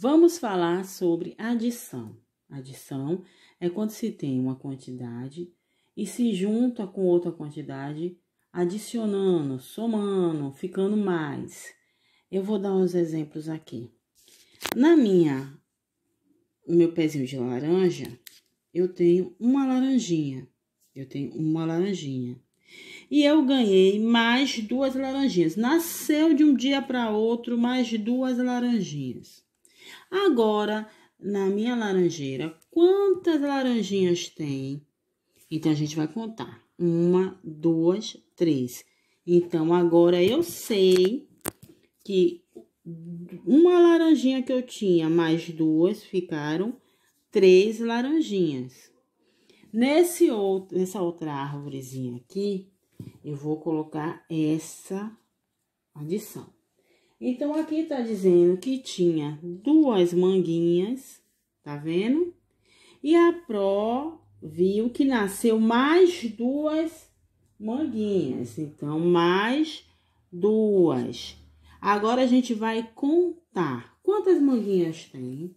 Vamos falar sobre adição. Adição é quando se tem uma quantidade e se junta com outra quantidade, adicionando, somando, ficando mais. Eu vou dar uns exemplos aqui. Na minha, no meu pezinho de laranja, eu tenho uma laranjinha. Eu tenho uma laranjinha. E eu ganhei mais duas laranjinhas. Nasceu de um dia para outro mais duas laranjinhas. Agora, na minha laranjeira, quantas laranjinhas tem? Então, a gente vai contar. Uma, duas, três. Então, agora eu sei que uma laranjinha que eu tinha, mais duas, ficaram três laranjinhas. Nesse outro, nessa outra árvorezinha aqui, eu vou colocar essa adição. Então, aqui tá dizendo que tinha duas manguinhas, tá vendo? E a pró viu que nasceu mais duas manguinhas. Então, mais duas. Agora, a gente vai contar. Quantas manguinhas tem?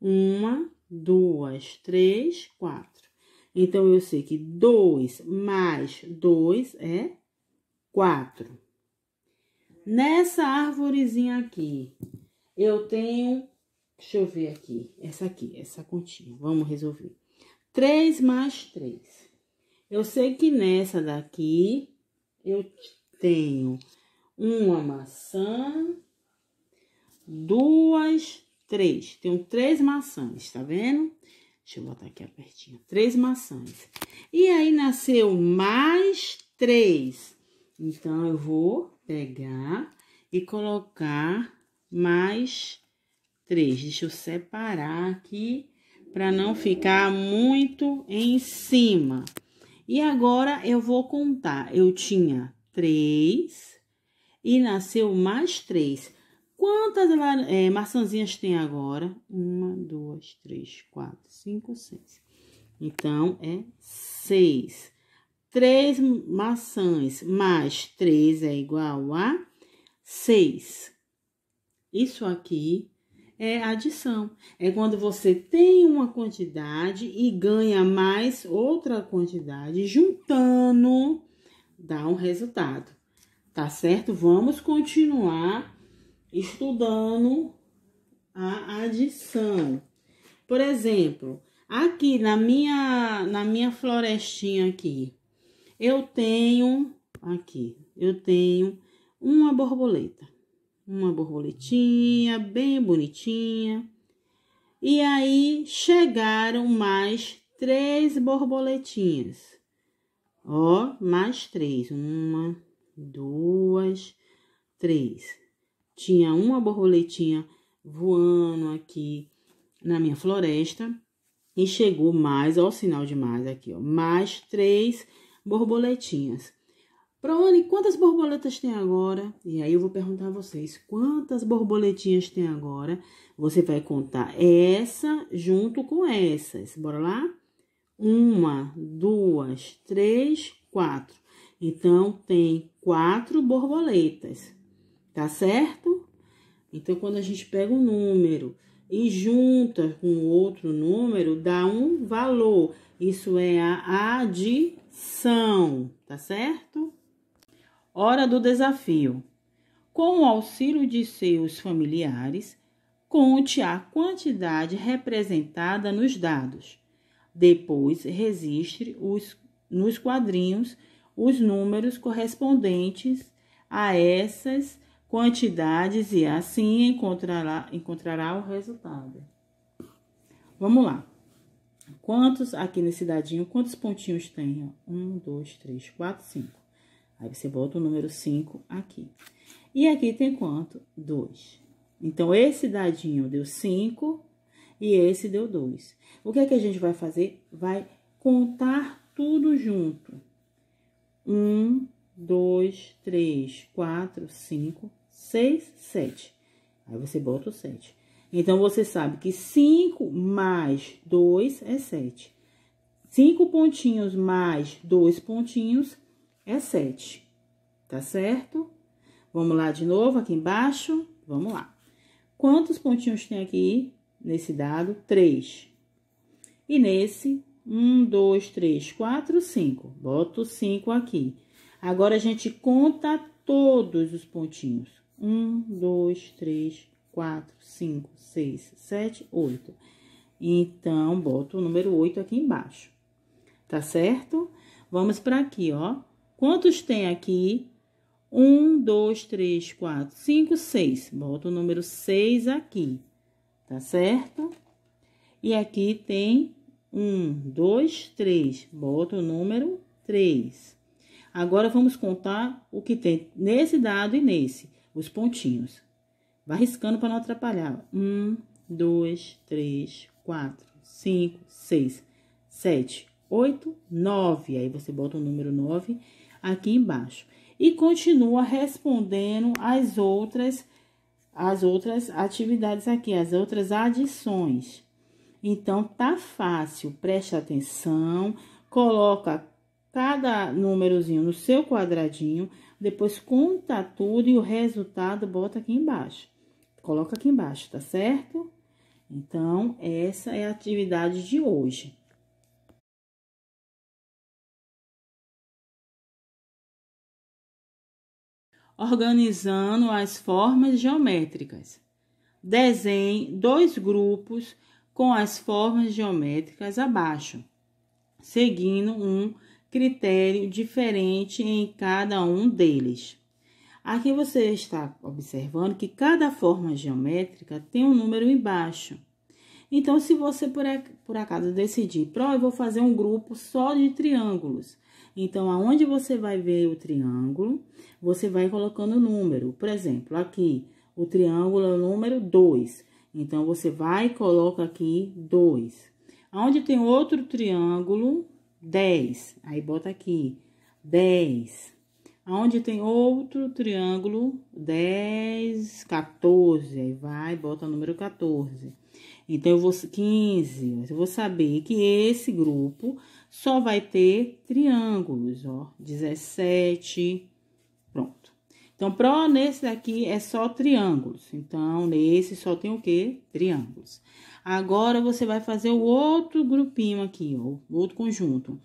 Uma, duas, três, quatro. Então, eu sei que dois mais dois é quatro. Nessa árvorezinha aqui, eu tenho, deixa eu ver aqui, essa aqui, essa continha, vamos resolver. 3 mais 3. Eu sei que nessa daqui, eu tenho uma maçã, duas, três. Tenho três maçãs, tá vendo? Deixa eu botar aqui apertinho. Três maçãs. E aí, nasceu mais três. Então, eu vou pegar e colocar mais três. Deixa eu separar aqui para não ficar muito em cima. E agora eu vou contar. Eu tinha três e nasceu mais três. Quantas é, maçãzinhas tem agora? Uma, duas, três, quatro, cinco, seis. Então, é seis. 3 maçãs mais 3 é igual a 6. Isso aqui é adição. É quando você tem uma quantidade e ganha mais outra quantidade, juntando, dá um resultado. Tá certo? Vamos continuar estudando a adição. Por exemplo, aqui na minha, na minha florestinha aqui, eu tenho aqui, eu tenho uma borboleta, uma borboletinha bem bonitinha. E aí chegaram mais três borboletinhas. Ó, mais três. Uma, duas, três. Tinha uma borboletinha voando aqui na minha floresta. E chegou mais, ó, o sinal de mais aqui, ó. Mais três borboletinhas borboletinhas. Proane, quantas borboletas tem agora? E aí eu vou perguntar a vocês, quantas borboletinhas tem agora? Você vai contar essa junto com essas. Bora lá? Uma, duas, três, quatro. Então, tem quatro borboletas, tá certo? Então, quando a gente pega o um número e junta com outro número dá um valor. Isso é a adição, tá certo? Hora do desafio. Com o auxílio de seus familiares, conte a quantidade representada nos dados. Depois, registre os, nos quadrinhos os números correspondentes a essas quantidades e assim encontrará, encontrará o resultado. Vamos lá. Quantos aqui nesse dadinho, quantos pontinhos tem? Um, dois, três, quatro, cinco. Aí você bota o número cinco aqui. E aqui tem quanto? Dois. Então, esse dadinho deu cinco e esse deu dois. O que é que a gente vai fazer? Vai contar tudo junto. Um, dois, três, quatro, cinco. 6, 7. Aí você bota o 7. Então, você sabe que 5 mais 2 é 7. 5 pontinhos mais 2 pontinhos é 7. Tá certo? Vamos lá de novo, aqui embaixo. Vamos lá. Quantos pontinhos tem aqui nesse dado? 3. E nesse, 1, 2, 3, 4, 5. Boto 5 aqui. Agora, a gente conta todos os pontinhos. 1, 2, 3, 4, 5, 6, 7, 8. Então, boto o número 8 aqui embaixo, tá certo? Vamos para aqui, ó. Quantos tem aqui? 1, 2, 3, 4, 5, 6. Boto o número 6 aqui, tá certo? E aqui tem 1, 2, 3. Boto o número 3. Agora, vamos contar o que tem nesse dado e nesse os pontinhos. Vai riscando para não atrapalhar. Um, dois, três, quatro, cinco, seis, sete, oito, nove. Aí você bota o número nove aqui embaixo. E continua respondendo as outras, as outras atividades aqui, as outras adições. Então, tá fácil, preste atenção, coloca cada númerozinho no seu quadradinho depois conta tudo e o resultado bota aqui embaixo. Coloca aqui embaixo, tá certo? Então, essa é a atividade de hoje. Organizando as formas geométricas. Desenhe dois grupos com as formas geométricas abaixo, seguindo um critério diferente em cada um deles. Aqui você está observando que cada forma geométrica tem um número embaixo. Então, se você por, acaso decidir, pro, eu vou fazer um grupo só de triângulos. Então, aonde você vai ver o triângulo, você vai colocando o número. Por exemplo, aqui, o triângulo é o número 2. Então, você vai e coloca aqui 2. Onde tem outro triângulo, 10. Aí bota aqui, 10. Onde tem outro triângulo, 10, 14. Aí vai, bota o número 14. Então, eu vou, 15. Eu vou saber que esse grupo só vai ter triângulos, ó. 17, então, pro nesse daqui é só triângulos. Então, nesse só tem o quê? Triângulos. Agora, você vai fazer o outro grupinho aqui, ó, o outro conjunto.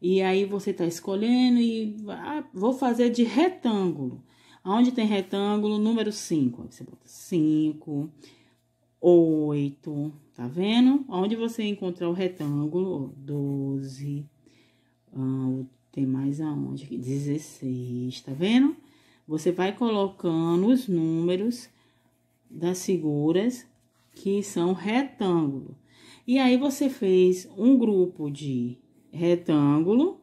E aí, você tá escolhendo e ah, vou fazer de retângulo. Onde tem retângulo, número 5. Você bota 5, 8, tá vendo? Onde você encontrar o retângulo, 12, ah, tem mais aonde aqui? 16, tá vendo? Você vai colocando os números das figuras que são retângulo. E aí você fez um grupo de retângulo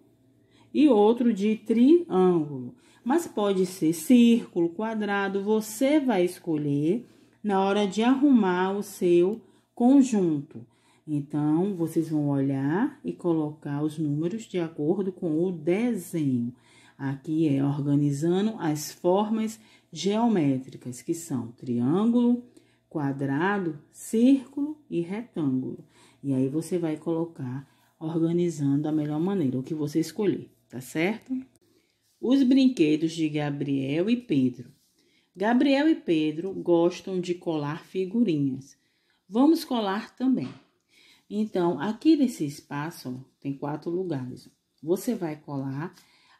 e outro de triângulo. Mas pode ser círculo, quadrado, você vai escolher na hora de arrumar o seu conjunto. Então, vocês vão olhar e colocar os números de acordo com o desenho. Aqui é organizando as formas geométricas, que são triângulo, quadrado, círculo e retângulo. E aí você vai colocar organizando da melhor maneira, o que você escolher, tá certo? Os brinquedos de Gabriel e Pedro. Gabriel e Pedro gostam de colar figurinhas. Vamos colar também. Então, aqui nesse espaço, ó, tem quatro lugares. Você vai colar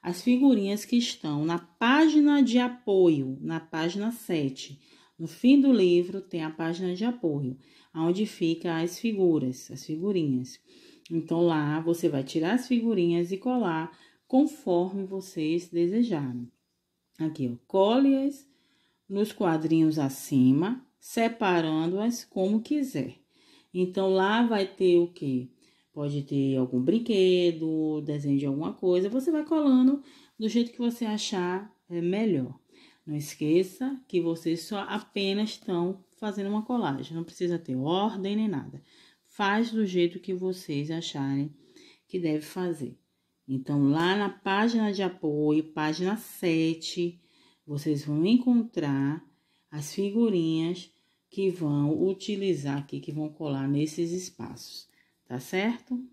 as figurinhas que estão na página de apoio, na página 7. No fim do livro tem a página de apoio, onde fica as figuras, as figurinhas. Então lá você vai tirar as figurinhas e colar conforme vocês desejarem. Aqui, ó, cole-as nos quadrinhos acima, separando-as como quiser. Então lá vai ter o que? Pode ter algum brinquedo, desenho de alguma coisa. Você vai colando do jeito que você achar é, melhor. Não esqueça que vocês só apenas estão fazendo uma colagem. Não precisa ter ordem nem nada. Faz do jeito que vocês acharem que deve fazer. Então, lá na página de apoio, página 7, vocês vão encontrar as figurinhas que vão utilizar aqui, que vão colar nesses espaços. Tá certo?